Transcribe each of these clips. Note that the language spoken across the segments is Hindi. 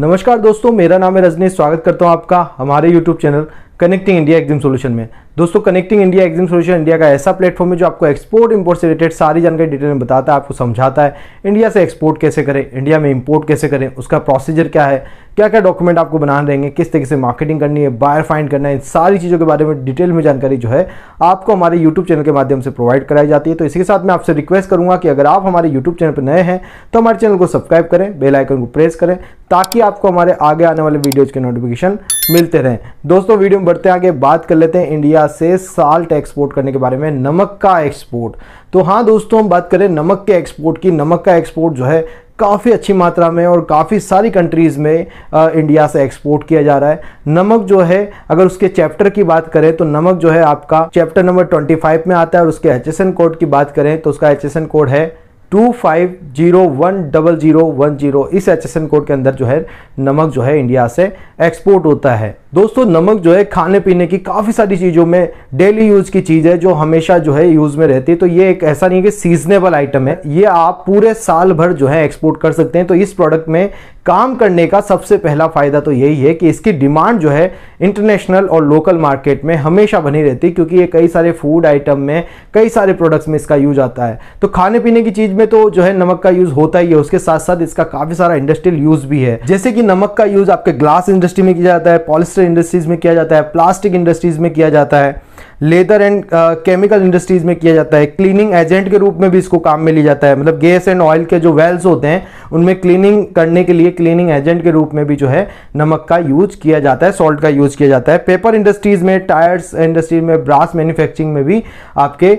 नमस्कार दोस्तों मेरा नाम है रजनी स्वागत करता हूं आपका हमारे YouTube channel connecting India exam solution में दोस्तों connecting India exam solution India का ऐसा प्लेटफॉर्म है जो आपको एक्सपोर्ट इंपोर्ट से रिलेटेड सारी जानकारी डिटेल में बताता है आपको समझाता है इंडिया से एक्सपोर्ट कैसे करें इंडिया में इंपोर्ट कैसे करें उसका प्रोसीजर क्या है क्या क्या डॉक्यूमेंट आपको बना देंगे किस तरीके से मार्केटिंग करनी है बायर फाइंड करना है इन सारी चीज़ों के बारे में डिटेल में जानकारी जो है आपको हमारे यूट्यूब चैनल के माध्यम से प्रोवाइड कराई जाती है तो इसके साथ मैं आपसे रिक्वेस्ट करूंगा कि अगर आप हमारे यूट्यूब चैनल पर नए हैं तो हमारे चैनल को सब्सक्राइब करें बेलाइकन को प्रेस करें ताकि आपको हमारे आगे आने वाले वीडियोज़ के नोटिफिकेशन मिलते रहें दोस्तों वीडियो में बढ़ते आगे बात कर लेते हैं इंडिया से साल्ट एक्सपोर्ट करने के बारे में नमक का एक्सपोर्ट तो हाँ दोस्तों हम बात करें नमक के एक्सपोर्ट की नमक का एक्सपोर्ट जो है काफ़ी अच्छी मात्रा में और काफ़ी सारी कंट्रीज़ में आ, इंडिया से एक्सपोर्ट किया जा रहा है नमक जो है अगर उसके चैप्टर की बात करें तो नमक जो है आपका चैप्टर नंबर 25 में आता है और उसके एच कोड की बात करें तो उसका एच कोड है two five zero one double zero one zero इस एच कोड के अंदर जो है नमक जो है इंडिया से एक्सपोर्ट होता है दोस्तों नमक जो है खाने पीने की काफ़ी सारी चीज़ों में डेली यूज़ की चीज़ है जो हमेशा जो है यूज़ में रहती है तो ये एक ऐसा नहीं है कि सीजनेबल आइटम है ये आप पूरे साल भर जो है एक्सपोर्ट कर सकते हैं तो इस प्रोडक्ट में काम करने का सबसे पहला फ़ायदा तो यही है कि इसकी डिमांड जो है इंटरनेशनल और लोकल मार्केट में हमेशा बनी रहती है क्योंकि ये कई सारे फूड आइटम में कई सारे प्रोडक्ट्स में इसका यूज आता है तो खाने पीने की चीज़ में तो जो है नमक का यूज़ होता ही है उसके साथ साथ इसका काफ़ी सारा इंडस्ट्रियल यूज़ भी है जैसे कि नमक का यूज़ आपके ग्लास इंडस्ट्री में किया जाता है पॉलिस्टर इंडस्ट्रीज में किया जाता है प्लास्टिक इंडस्ट्रीज में किया जाता है लेदर एंड केमिकल इंडस्ट्रीज में किया जाता है क्लीनिंग एजेंट के रूप में भी इसको काम में लिया जाता है मतलब गैस एंड ऑयल के जो वेल्स होते हैं उनमें क्लीनिंग करने के लिए क्लीनिंग एजेंट के रूप में भी जो है नमक का यूज किया जाता है सॉल्ट का यूज किया जाता है पेपर इंडस्ट्रीज में टायर्स इंडस्ट्रीज में ब्रास मैन्युफैक्चरिंग में भी आपके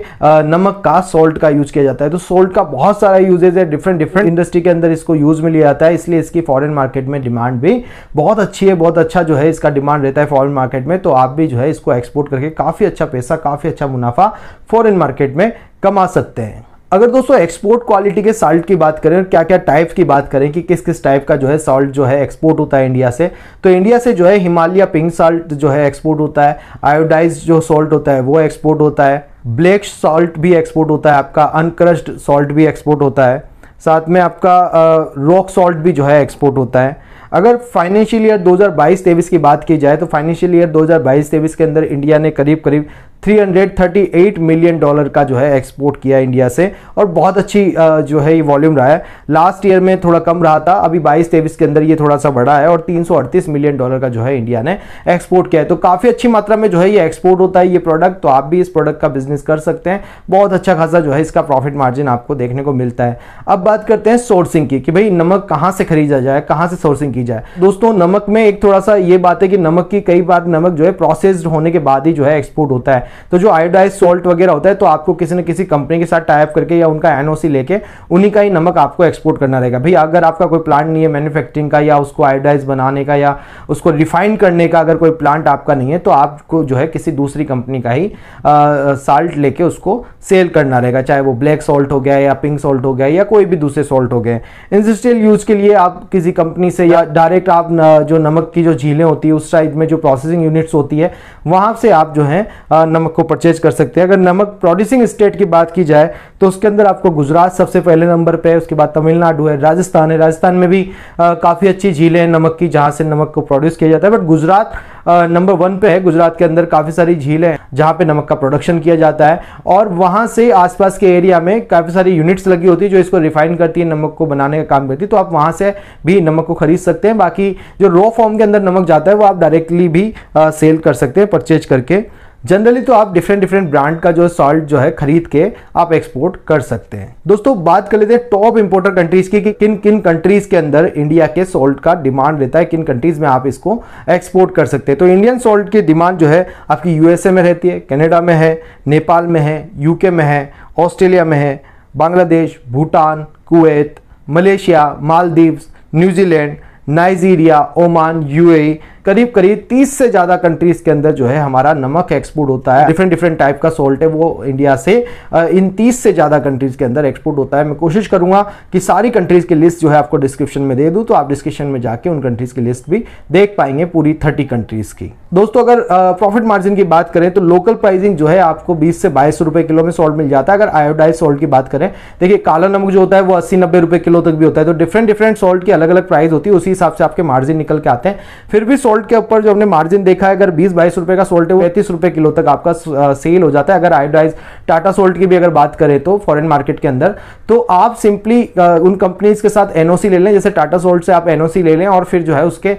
नमक का सॉल्ट का यूज किया जाता है तो सोल्ट का बहुत सारा यूजेज है डिफरेंट डिफरेंट इंडस्ट्री के अंदर इसको यूज में लिया जाता है इसलिए इसकी फॉरन मार्केट में डिमांड भी बहुत अच्छी है बहुत अच्छा जो है इसका डिमांड रहता है फॉरन मार्केट में तो आप भी जो है इसको एक्सपोर्ट करके काफ़ी काफ़ी अच्छा पैसा काफ़ी अच्छा मुनाफा फॉरेन मार्केट में कमा सकते हैं अगर दोस्तों एक्सपोर्ट क्वालिटी के साल्ट की बात करें और क्या क्या टाइप की बात करें कि किस किस टाइप का जो है साल्ट जो है एक्सपोर्ट होता है इंडिया से तो इंडिया से जो है हिमालय पिंक साल्ट जो है एक्सपोर्ट होता है आयोडाइज जो सॉल्ट होता है वो एक्सपोर्ट होता है ब्लैक सॉल्ट भी एक्सपोर्ट होता है आपका अनक्रश्ड सॉल्ट भी एक्सपोर्ट होता है साथ में आपका रॉक सॉल्ट भी जो है एक्सपोर्ट होता है अगर फाइनेंशियल ईयर 2022-23 की बात की जाए तो फाइनेंशियल ईयर 2022-23 के अंदर इंडिया ने करीब करीब 338 मिलियन डॉलर का जो है एक्सपोर्ट किया इंडिया से और बहुत अच्छी जो है ये वॉल्यूम रहा है लास्ट ईयर में थोड़ा कम रहा था अभी बाईस तेईस के अंदर ये थोड़ा सा बढ़ा है और तीन मिलियन डॉलर का जो है इंडिया ने एक्सपोर्ट किया है तो काफ़ी अच्छी मात्रा में जो है ये एक्सपोर्ट होता है ये प्रोडक्ट तो आप भी इस प्रोडक्ट का बिजनेस कर सकते हैं बहुत अच्छा खासा जो है इसका प्रॉफिट मार्जिन आपको देखने को मिलता है अब बात करते हैं सोर्सिंग की कि भाई नमक कहाँ से खरीदा जाए कहाँ से सोर्सिंग की जाए दोस्तों नमक में एक थोड़ा सा ये बात है कि नमक की कई बार नमक जो है प्रोसेस्ड होने के बाद ही जो है एक्सपोर्ट होता है तो जो आयोडाइज सॉल्ट वगैरह होता है तो आपको किसी न किसी कंपनी के साथ टाइप करके या उनका एनओसी लेके उन्हीं का ही नमक आपको एक्सपोर्ट करना रहेगा भाई अगर आपका कोई प्लांट नहीं है मैन्युफैक्चरिंग का या उसको आयोडाइज बनाने का या उसको रिफाइन करने का अगर कोई प्लांट आपका नहीं है तो आपको जो है किसी दूसरी कंपनी का ही साल्ट लेके उसको सेल करना रहेगा चाहे वो ब्लैक सॉल्ट हो गया या पिंक सॉल्ट हो गया या कोई भी दूसरे सॉल्ट हो गए इंडस्ट्रियल यूज के लिए आप किसी कंपनी से या डायरेक्ट आप जो नमक की जो झीलें होती है उस साइड में जो प्रोसेसिंग यूनिट्स होती है वहां से आप जो है नमक नमक को परचेज कर सकते हैं अगर नमक प्रोड्यूसिंग स्टेट की बात की जाए तो उसके अंदर आपको गुजरात सबसे पहले नंबर पर है उसके बाद तमिलनाडु है राजस्थान है राजस्थान में भी काफ़ी अच्छी झीलें हैं नमक की जहाँ से नमक को प्रोड्यूस किया जाता है बट गुजरात नंबर वन पे है गुजरात के अंदर काफ़ी सारी झीलें हैं जहाँ पे नमक का प्रोडक्शन किया जाता है और वहाँ से आसपास के एरिया में काफ़ी सारी यूनिट्स लगी होती है जो इसको रिफाइन करती है नमक को बनाने का काम करती है तो आप वहाँ से भी नमक को खरीद सकते हैं बाकी जो रॉ फॉर्म के अंदर नमक जाता है वो आप डायरेक्टली भी सेल कर सकते हैं परचेज करके जनरली तो आप डिफरेंट डिफरेंट ब्रांड का जो सॉल्ट जो है खरीद के आप एक्सपोर्ट कर सकते हैं दोस्तों बात कर लेते हैं टॉप इंपोर्टर कंट्रीज की कि किन किन कंट्रीज के अंदर इंडिया के सॉल्ट का डिमांड रहता है किन कंट्रीज में आप इसको एक्सपोर्ट कर सकते हैं तो इंडियन सॉल्ट की डिमांड जो है आपकी यूएसए में रहती है कैनेडा में है नेपाल में है यूके में है ऑस्ट्रेलिया में है Bangladesh Bhutan Kuwait Malaysia Maldives New Zealand Nigeria Oman UAE करीब करीब 30 से ज़्यादा कंट्रीज़ के अंदर जो है हमारा नमक एक्सपोर्ट होता है डिफरेंट डिफरेंट टाइप का सोल्ट है वो इंडिया से इन 30 से ज़्यादा कंट्रीज़ के अंदर एक्सपोर्ट होता है मैं कोशिश करूंगा कि सारी कंट्रीज़ की लिस्ट जो है आपको डिस्क्रिप्शन में दे दू तो आप डिस्क्रिप्शन में जाके उन कंट्रीज़ की लिस्ट भी देख पाएंगे पूरी थर्टी कंट्रीज़ की दोस्तों अगर प्रॉफिट मार्जिन की बात करें तो लोकल प्राइसिंग जो है आपको बीस से बाईस रुपए किलो में सॉल्ट मिल जाता है अगर आयोडाइज सॉल्ट की बात करें देखिए काला नमक जो होता है वो अस्सी नब्बे रुपए किलो तक भी होता है तो डिफरेंट डिफरेंट सॉल्ट की अलग अलग प्राइस होती है उसी हिसाब से आपके मार्जिन निकल के आते हैं फिर भी सॉल्ट सोल्ट के ऊपर जो हमने मार्जिन देखा है अगर बीस बाईस रुपए का सोल्ट है वो पैंतीस रुपए किलो तक आपका सेल हो जाता है अगर आयोडाइज टाटा सोल्ट की भी अगर बात करें तो फॉरेन मार्केट के अंदर तो आप सिंपली उन कंपनीज के साथ एनओसी ले लें जैसे टाटा सोल्ट से आप एनओसी ले लें और फिर जो है उसके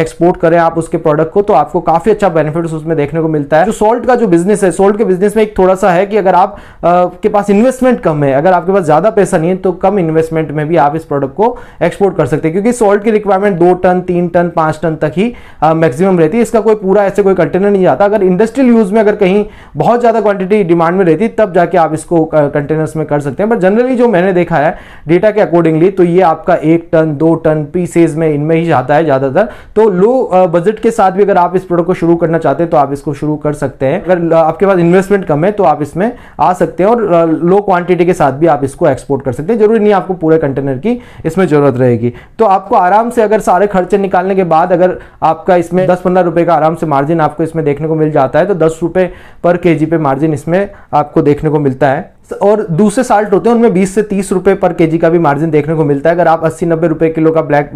एक्सपोर्ट करें आप उसके प्रोडक्ट को तो आपको काफी अच्छा बेनिफिट उसमें देखने को मिलता है जो सोल्ट का जो बिजनेस है सोल्ट के बिजनेस में एक थोड़ा सा है कि अगर आप के पास इन्वेस्टमेंट कम है अगर आपके पास ज्यादा पैसा नहीं है तो कम इन्वेस्टमेंट में भी आप इस प्रोडक्ट को एक्सपोर्ट कर सकते हैं क्योंकि सोल्ट की रिक्वायरमेंट दो टन तीन टन पांच टन तक ही मैक्सिमम रहती है इसका कोई पूरा ऐसे कोई कंटेनर नहीं जाता अगर इंडस्ट्रियल यूज़ में अगर कहीं बहुत ज़्यादा क्वांटिटी डिमांड में रहती तब जाके आप इसको कंटेनर्स में कर सकते हैं बट जनरली जो मैंने देखा है डेटा के अकॉर्डिंगली तो ये आपका एक टन दो टन पीसेज में इनमें ही जाता है ज़्यादातर तो लो बजट के साथ भी अगर आप इस प्रोडक्ट को शुरू करना चाहते हैं तो आप इसको शुरू कर सकते हैं अगर आपके पास इन्वेस्टमेंट कम है तो आप इसमें आ सकते हैं और लो क्वांटिटी के साथ भी आप इसको एक्सपोर्ट कर सकते हैं जरूरी नहीं आपको पूरे कंटेनर की इसमें ज़रूरत रहेगी तो आपको आराम से अगर सारे खर्चे निकालने के बाद अगर आपका इसमें दस पंद्रह रुपए का आराम से मार्जिन आपको इसमें देखने को मिल जाता है तो दस रुपए पर के पे मार्जिन इसमें आपको देखने को मिलता है और दूसरे साल्ट होते हैं उनमें 20 से 30 रुपए पर केजी का भी मार्जिन देखने को मिलता है अगर आप 80 नब्बे रुपए किलो का ब्लैक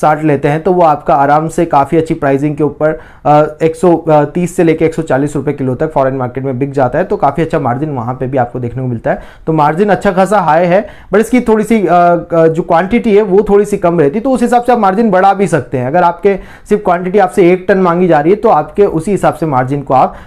साल्ट लेते हैं तो वो आपका आराम से काफ़ी अच्छी प्राइसिंग के ऊपर 130 से लेकर 140 रुपए किलो तक फॉरेन मार्केट में बिक जाता है तो काफ़ी अच्छा मार्जिन वहाँ पर भी आपको देखने को मिलता है तो मार्जिन अच्छा खासा हाई है बट इसकी थोड़ी सी जो क्वान्टिटी है वो थोड़ी सी कम रहती तो उस हिसाब से आप मार्जिन बढ़ा भी सकते हैं अगर आपके सिर्फ क्वान्टिटी आपसे एक टन मांगी जा रही है तो आपके उसी हिसाब से मार्जिन को आप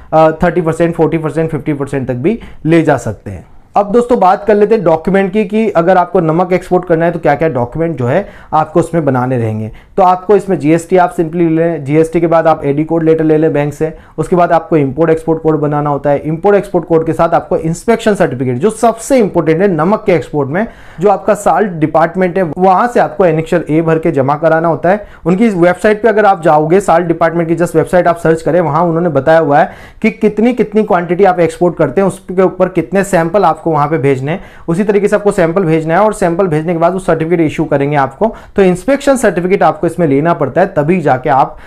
thirty percent forty percent fifty percent तक भी ले जा सकते हैं अब दोस्तों बात कर लेते हैं डॉक्यूमेंट की कि अगर आपको नमक एक्सपोर्ट करना है तो क्या क्या डॉक्यूमेंट जो है आपको उसमें बनाने रहेंगे तो आपको इसमें जीएसटी आप सिंपली ले लें जीएसटी के बाद आप एडी कोड लेटर ले लें बैंक से उसके बाद आपको इंपोर्ट एक्सपोर्ट कोड बनाना होता है इंपोर्ट एक्सपोर्ट कोड के साथ आपको इंस्पेक्शन सर्टिफिकेट जो सबसे इंपॉर्टेंट है नमक के एक्सपोर्ट में जो आपका साल्ट डिपार्टमेंट है वहां से आपको एनिक्शर ए भर के जमा कराना होता है उनकी वेबसाइट पर अगर आप जाओगे साल्ट डिपार्टमेंट की जस्ट वेबसाइट आप सर्च करें वहां उन्होंने बताया हुआ है कि कितनी कितनी क्वांटिटी आप एक्सपोर्ट करते हैं उसके ऊपर कितने सैंपल आपको आपको वहां पे भेजने हैं उसी तरीके से आपको सैंपल भेजना है और सैंपल भेजने के बाद वो सर्टिफिकेट इशू करेंगे आपको तो इंस्पेक्शन सर्टिफिकेट आपको इसमें लेना पड़ता है तभी जाके आप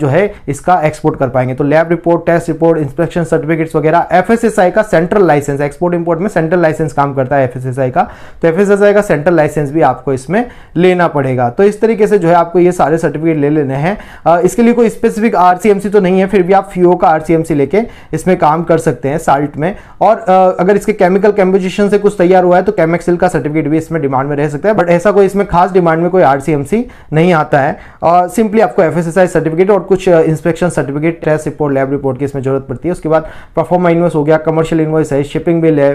जो है इसका एक्सपोर्ट कर पाएंगे तो lab report test report inspection certificates वगैरह एफ का सेंट्रल लाइसेंस एक्सपोर्ट इम्पोर्ट में सेंट्रल लाइसेंस काम करता है एफ का तो एफ का सेंट्रल लाइसेंस भी आपको इसमें लेना पड़ेगा तो इस तरीके से जो है आपको ये सारे सर्टिफिकेट ले लेने हैं इसके लिए कोई स्पेसिफिक आर तो नहीं है फिर भी आप फ्यू का आर लेके इसमें काम कर सकते हैं साल्ट में और अगर इसके केमिकल कैम्बोजिशन से कुछ तैयार हुआ है तो कैमेक्सिल का सर्टिफिकेट भी इसमें डिमांड में रह सकता है बट ऐसा कोई इसमें खास डिमांड में कोई आरसीएमसी नहीं आता है और सिंपली आपको एफ सर्टिफिकेट और कुछ inspection certificate test report lab report की इसमें जरूरत पड़ती है उसके बाद परफॉर्म इन्वेस्ट हो गया कमर्शियल इन्वेस्ट है शिपिंग बिल है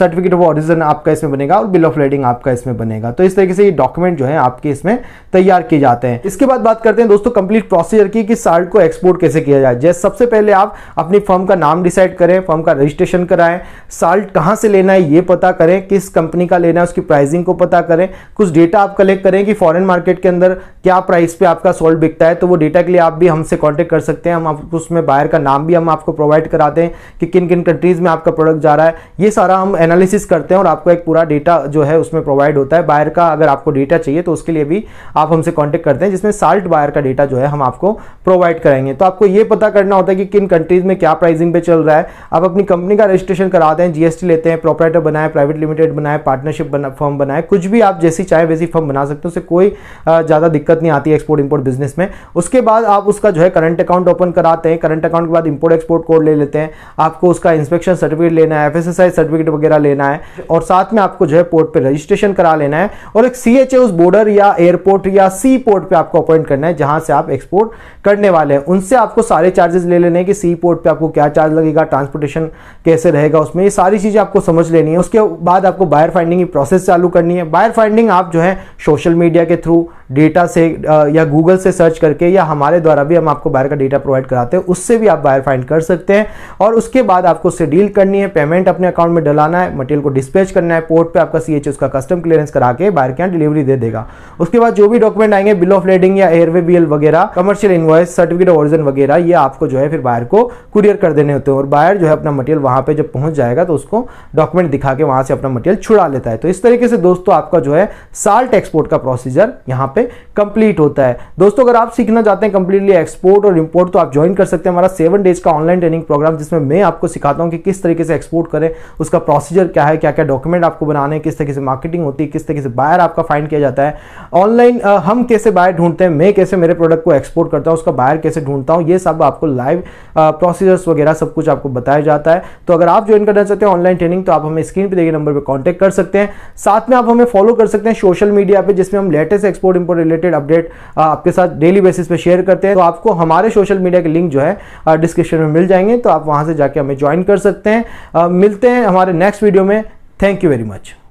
सर्टिफिकेट ऑफ ऑरिजन आपका इसमें बनेगा और बिल ऑफ लेडिंग आपका इसमें बनेगा तो इस तरीके से ये डॉक्यूमेंट जो है आपके इसमें तैयार किए जाते हैं इसके बाद बात करते हैं दोस्तों कंप्लीट प्रोसीजर की कि साल्ट को एक्सपोर्ट कैसे किया जाए जैसे सबसे पहले आप अपनी फर्म का नाम डिसाइड करें फर्म का रजिस्ट्रेशन कराएं साल्ट कहां से लेना है ये पता करें किस कंपनी का लेना है उसकी प्राइसिंग को पता करें कुछ डेटा आप कलेक्ट करें कि फॉरेन मार्केट के अंदर क्या प्राइस पे आपका सोल्ट बिकता है तो वो डेटा के लिए आप भी हमसे कॉन्टेक्ट कर सकते हैं हम आपको उसमें बायर का नाम भी हम आपको प्रोवाइड कराते हैं कि किन किन कंट्रीज़ में आपका प्रोडक्ट जा रहा है ये सारा हम एनालिसिस करते हैं और आपको एक पूरा डेटा जो है उसमें प्रोवाइड होता है बायर का अगर आपको डेटा चाहिए तो उसके लिए भी आप हमसे कॉन्टेक्ट करते हैं जिसमें साल्ट बायर का डेटा जो है हम आपको प्रोवाइड कराएंगे तो आपको ये पता करना होता है कि किन कंट्रीज़ में क्या प्राइसिंग पे चल रहा है आप अपनी कंपनी का रजिस्ट्रेशन कराते हैं जीएसटी लेते हैं प्रोपराइटर बनाए प्राइवेट लिमिटेड बनाए पार्टनरशिप बना फर्म बनाए कुछ भी आप जैसी चाहे वैसी फर्म बना सकते हो उससे कोई ज़्यादा दिक्कत नहीं आती है एक्सपोर्ट इम्पोर्ट बिजनेस में उसके बाद आप उसका जो है करंट अकाउंट ओपन कराते हैं करंट अकाउंट के बाद इम्पोर्ट एक्सपोर्ट कोड ले लेते हैं आपको उसका इंस्पेक्शन सर्टिफिकेट लेना है एफ सर्टिफिकेट वगैरह लेना है और साथ में आपको जो है पोर्ट पर रजिस्ट्रेशन करा लेना है और एक सी उस बॉर्डर या एयरपोर्ट या सी पोर्ट पर आपको अपॉइंट करना है जहाँ से आप एक्सपोर्ट करने वाले हैं उनसे आपको सारे चार्जेस ले लेने हैं कि सी पोर्ट पर आपको क्या चार्ज लगेगा ट्रांसपोर्टेशन कैसे रहेगा उसमें ये सारी चीज़ें आपको समझ लेनी है उसके बाद आपको बायर फाइंडिंग की प्रोसेस चालू करनी है बायर फाइंडिंग आप जो है सोशल मीडिया के थ्रू डेटा से या गूगल से सर्च करके या हमारे द्वारा भी हम आपको बायर का डेटा प्रोवाइड कराते हैं उससे भी आप बायर फाइंड कर सकते हैं और उसके बाद आपको उससे डील करनी है पेमेंट अपने अकाउंट में डलाना है मटेरियल को डिस्पैच करना है पोर्ट पर आपका सी उसका कस्टम क्लियरेंस करा के बायर के यहाँ डिलीवरी दे देगा उसके बाद जो भी डॉक्यूमेंट आएंगे बिल ऑफ लेडिंग या एयरवे बी वगैरह commercial invoice certificate of origin वगैरह ये आपको जो है फिर बायर को कुरियर कर देने होते हैं और बायर जो है अपना मटेरियल वहाँ पर जब पहुँच जाएगा तो उसको डॉक्यूमेंट दिखा के वहां से अपना मटेरियल छुड़ा लेता है तो इस तरीके से दोस्तों आपका जो है साल्ट एक्सपोर्ट का प्रोसीजर यहाँ पे कंप्लीट होता है दोस्तों अगर आप सीखना चाहते हैं कंप्लीटली एक्सपोर्ट और इम्पोर्ट तो आप ज्वाइन कर सकते हैं हमारा सेवन डेज का ऑनलाइन ट्रेनिंग प्रोग्राम जिसमें मैं आपको सिखाता हूँ कि किस तरीके से एक्सपोर्ट करें उसका प्रोसीजर क्या है क्या क्या डॉक्यूमेंट आपको बनाने किस तरीके से मार्केटिंग होती है किस तरीके से बायर आपका फाइंड किया जाता है ऑनलाइन हम कैसे बायर ढूंढते हैं मैं कैसे मेरे प्रोडक्ट को एक्सपोर्ट करता हूँ उसका बायर कैसे ढूंढता हूँ ये सब आपको लाइव प्रोसीजर्स वगैरह सब कुछ आपको बताया जाता है तो अगर आप ज्वाइन करना चाहते हैं ऑनलाइन ट्रेनिंग तो आप हमें स्क्रीन पर देखे नंबर पर कॉन्टैक्ट कर सकते हैं साथ में आप हमें फॉलो कर सकते हैं सोशल मीडिया पर जिसमें हम latest export import related update आपके साथ डेली बेसिस पर शेयर करते हैं तो आपको हमारे सोशल मीडिया के लिंक जो है डिस्क्रिप्शन में मिल जाएंगे तो आप वहाँ से जाके हमें ज्वाइन कर सकते हैं मिलते हैं हमारे नेक्स्ट वीडियो में थैंक यू वेरी मच